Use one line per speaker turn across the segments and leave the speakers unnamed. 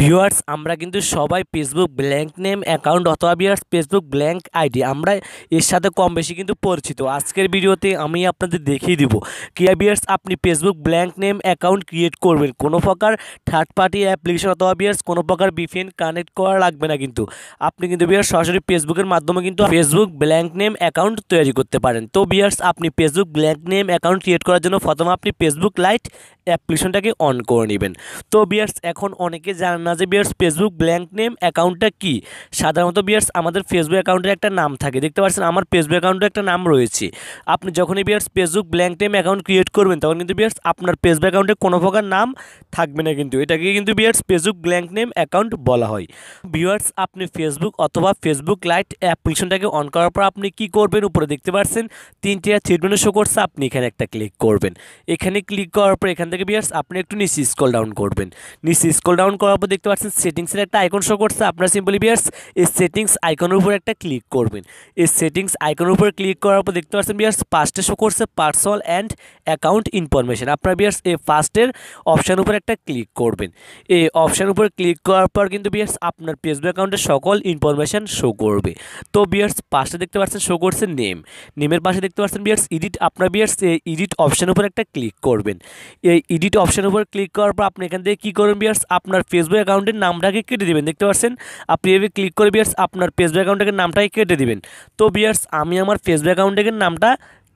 viewers আমরা কিন্তু সবাই ফেসবুক ব্ল্যাঙ্ক নেম অ্যাকাউন্ট অথবা ভিউয়ার্স ফেসবুক ব্ল্যাঙ্ক আইডি আমরা এর সাথে কম বেশি কিন্তু পরিচিত আজকের ভিডিওতে আমি আপনাদের দেখিয়ে দিব কিয়া বিয়ার্স আপনি Facebook blank name account create করবেন কোনো প্রকার থার্ড পার্টি অ্যাপ্লিকেশন অথবা বিয়ার্স কোনো প্রকার বিফেন কানেক্ট করা লাগবে না কিন্তু আপনি কিন্তু বিয়ার্স সরাসরি ফেসবুকের মাধ্যমে কিন্তু ফেসবুক ব্ল্যাঙ্ক নেম অ্যাকাউন্ট তৈরি করতে পারেন তো বিয়ার্স আপনি Facebook blank name account create করার জন্য প্রথমে আপনি ফেসবুক লাইট অ্যাপ্লিকেশনটাকে অন করে নেবেন তো বিয়ার্স এখন অনেকে জানেন না যে বিয়ার্স ফেসবুক ব্ল্যাঙ্ক নেম অ্যাকাউন্টটা কি সাধারণত বিয়ার্স আমাদের ফেসবুক অ্যাকাউন্টের একটা নাম থাকে দেখতে পাচ্ছেন আমার ফেসবুক অ্যাকাউন্টের একটা নাম রয়েছে আপনি যখনই viewers Facebook blank name account create করবেন তখন কিন্তু বিয়ার্স আপনার ফেসবুক অ্যাকাউন্টে কোনো প্রকার নাম থাকবে না কিন্তু এটাকে কিন্তু viewers Facebook blank name account বলা হয় বিয়ার্স আপনি ফেসবুক অথবা ফেসবুক লাইট অ্যাপ্লিকেশনটাকে অন করার পর আপনি কি করবেন উপরে দেখতে পাচ্ছেন তিনটে ট্রিটমেন্টে শো করছে আপনি এখানে একটা ক্লিক করবেন এখানে ক্লিক করার পর এখান থেকে বিয়ার্স আপনি একটু নিচে স্কল ডাউন করবেন নিচে স্কল ডাউন করার পর তারপর দেখতে পাচ্ছেন সেটিংসের একটা আইকন শো করছে আপনার সিম্পলি বিয়ার্স এই সেটিংস আইকনের উপর একটা ক্লিক করবেন এই সেটিংস আইকনের উপর ক্লিক করার পর দেখতে পাচ্ছেন বিয়ার্স ফার্স্টে শো করছে পার্সোনাল অ্যান্ড অ্যাকাউন্ট ইনফরমেশন আপনার বিয়ার্স এই ফার্স্টের অপশান উপর একটা ক্লিক করবেন এই অপশান উপর ক্লিক করার পর কিন্তু বিয়ার্স আপনার ফেসবুক অ্যাকাউন্টের সকল ইনফরমেশান শো করবে তো বিয়ার্স পাশে দেখতে পাচ্ছেন শো করছে নেম নেমের পাশে দেখতে পাচ্ছেন বিয়ার্স এডিট আপনার বিয়ার্স এই এডিট অপশান উপর একটা ক্লিক করবেন এই এডিট অপশান উপর ক্লিক করার পর আপনি এখান থেকে কী করবেন বিয়ার্স আপনার ফেসবুক ফেসবুক অ্যাকাউন্টের নামটাকে কেটে দেবেন দেখতে পাচ্ছেন আপনি এভাবে ক্লিক করে বিয়ার্স আপনার ফেসবুক অ্যাকাউন্টের নামটাকে কেটে দেবেন তো বিয়ার্স আমি আমার ফেসবুক অ্যাকাউন্টের নামটা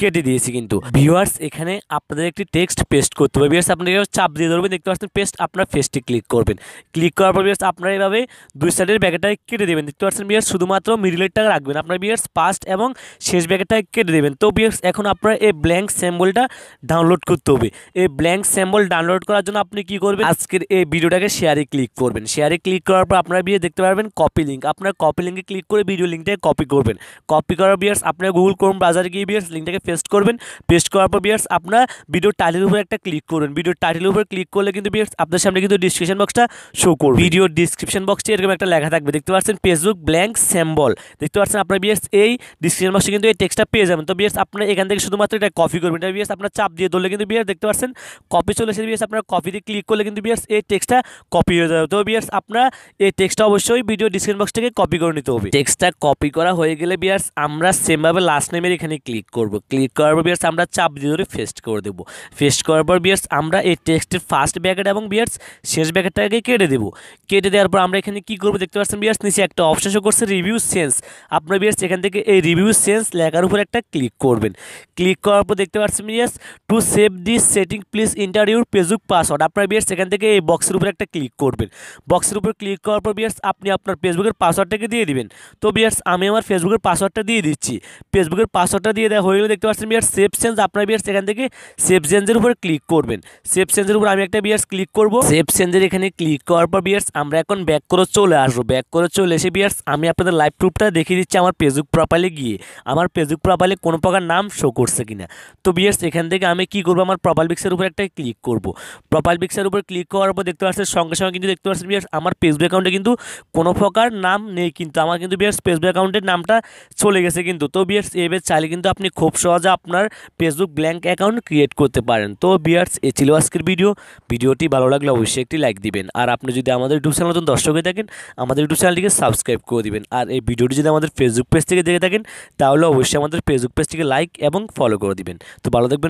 কেটে দিয়েছি কিন্তু ভিউয়ার্স এখানে আপনাদের একটি টেক্সট পেস্ট করতে হবে ভিউয়ার্স আপনাকে চাপ দিয়ে ধরবেন দেখতে পাচ্ছেন পেস্ট আপনার ফেসটি ক্লিক করবেন ক্লিক করার পর ভিউয়ার্স আপনার এভাবে দুই সাইডের ব্যাগেটটা কেটে দেবেন দেখতে পাচ্ছেন ভিউয়ার্স শুধুমাত্র মিডিলেরটা রাখবেন আপনার ভিউয়ার্স পাস্ট এবং শেষ ব্যাগেটটা কেটে দেবেন তো ভিউয়ার্স এখন আপনার এই ব্ল্যাঙ্ক স্যাম্বলটা ডাউনলোড করতে হবে এই ব্ল্যাঙ্ক স্যাম্বল ডাউনলোড করার জন্য আপনি কি করবেন আজকের এই ভিডিওটাকে শেয়ারে ক্লিক করবেন শেয়ারে ক্লিক করার পর আপনার বিয়ে দেখতে পারবেন কপি লিঙ্ক আপনার কপি লিঙ্কে ক্লিক করে ভিডিও লিঙ্কটাকে কপি করবেন কপি করার বিয়ার্স আপনার গুগল ক্রোম ব্রাউজারে গিয়ে বিয়ার্স লিঙ্কটাকে পেস্ট করবেন পেস্ট করার পর বিয়ার্স আপনার ভিডিও টাইটেল উপরে একটা ক্লিক করবেন ভিডিও টাইটেলের উপরে ক্লিক করলে কিন্তু বিয়ার্স আপনার সামনে কিন্তু ডিসক্রিপশন বক্সটা শো করবে ভিডিও ডিসক্রিপশন বক্সটি এরকম একটা লেখা থাকবে দেখতে পাচ্ছেন ফেসবুক ব্ল্যাঙ্ক স্যাম্বল দেখতে পাচ্ছেন আপনার বিয়ার্স এই ডিসক্রিপশন বক্সে কিন্তু এই টেক্সটটা পেয়ে যাবেন তো বিয়ার্স আপনার এখান থেকে শুধুমাত্র এটা কপি করবেন এটা বিয়ার্স আপনার চাপ দিয়ে ধরলে কিন্তু বিয়ার্স দেখতে পাচ্ছেন কপি চলে এসে বিয়ার্স আপনার কপিতে ক্লিক করলে কিন্তু বিয়ার্স এই টেক্সটটা কপি হয়ে যাবে তো বিয়ার্স আপনার এই টেক্সটটা অবশ্যই ভিডিও ডিসক্রিপশন বক্স থেকে কপি করে নিতে হবে টেক্সটটা কপি করা হয়ে গেলে বিয়ার্স আমরা সেমভাবে লাস্ট নেমের এখানে ক্লিক করবো ক্লিক করার পর বিয়ার্স আমরা চাপ দিয়ে ধরে ফেস্ট করে দেবো ফেস্ট করার পর বিয়ার্স আমরা এই টেক্সটের ফার্স্ট ব্যাকেট এবং বিয়ার্স শেষ ব্যাকেটটাকে কেটে দেবো কেটে দেওয়ার পর আমরা এখানে কী করবো দেখতে পাচ্ছেন বিয়ার্স নিচে একটা অপশন শো করছে রিভিউ সেন্স আপনার বিয়ার্স এখান থেকে এই রিভিউ সেন্স লেখার উপর একটা ক্লিক করবেন ক্লিক করার পর দেখতে পাচ্ছেন viewers to save this setting please enter your Facebook password আপনার বিয়ার্স এখান থেকে এই বক্সের উপর একটা ক্লিক করবেন বক্সের উপর ক্লিক করার পর বিয়ার্স আপনি আপনার ফেসবুকের পাসওয়ার্ডটাকে দিয়ে দিবেন তো বিয়ার্স আমি আমার ফেসবুকের পাসওয়ার্ডটা দিয়ে দিচ্ছি ফেসবুকের পাসওয়ার্ডটা দিয়ে দেওয়া হয়ে গেলে দেখতে পার্সেন্ট বিয়ার্স সেফ চেঞ্জ আপনার বিয়ার্স এখান থেকে সেফ চেঞ্জের উপর ক্লিক করবেন সেফ চেঞ্জের উপর আমি একটা বিয়ার্স ক্লিক করব সেফ চেঞ্জের এখানে ক্লিক করার পর বিয়ার্স আমরা এখন ব্যাক করে চলে আসবো ব্যাক করে চলে এসে বিয়ার্স আমি আপনাদের লাইভ প্রুফটা দেখিয়ে দিচ্ছি আমার ফেসবুক প্রোফাইলে গিয়ে আমার ফেসবুক প্রপালে কোনো প্রকার নাম শো করছে কিনা তো বিয়ার্স এখান থেকে আমি কি করব আমার প্রপাল পিক্সের উপর একটা ক্লিক করব প্রপাল পিক্সের উপর ক্লিক করার পর দেখতে পাচ্ছেন সঙ্গে সঙ্গে কিন্তু দেখতে পাচ্ছেন বিয়ার্স আমার ফেসবুক অ্যাকাউন্টে কিন্তু কোনো প্রকার নাম নেই কিন্তু আমার কিন্তু বিয়ার্স ফেসবুক অ্যাকাউন্টের নামটা চলে গেছে কিন্তু তো বিয়ার্স এবার চাইলে কিন্তু আপনি খুব সহজ সহজে আপনার ফেসবুক ব্ল্যাঙ্ক অ্যাকাউন্ট ক্রিয়েট করতে পারেন তো বিয়ার্স এ ছিল আজকের ভিডিও ভিডিওটি ভালো লাগলে অবশ্যই একটি লাইক দিবেন আর আপনি যদি আমাদের ইউটিউব চ্যানেল নতুন দর্শক হয়ে থাকেন আমাদের ইউটিউব চ্যানেলটিকে সাবস্ক্রাইব করে দিবেন আর এই ভিডিওটি যদি আমাদের ফেসবুক পেজ থেকে দেখে থাকেন তাহলে অবশ্যই আমাদের ফেসবুক পেজটিকে লাইক এবং ফলো করে দিবেন তো ভালো দেখবেন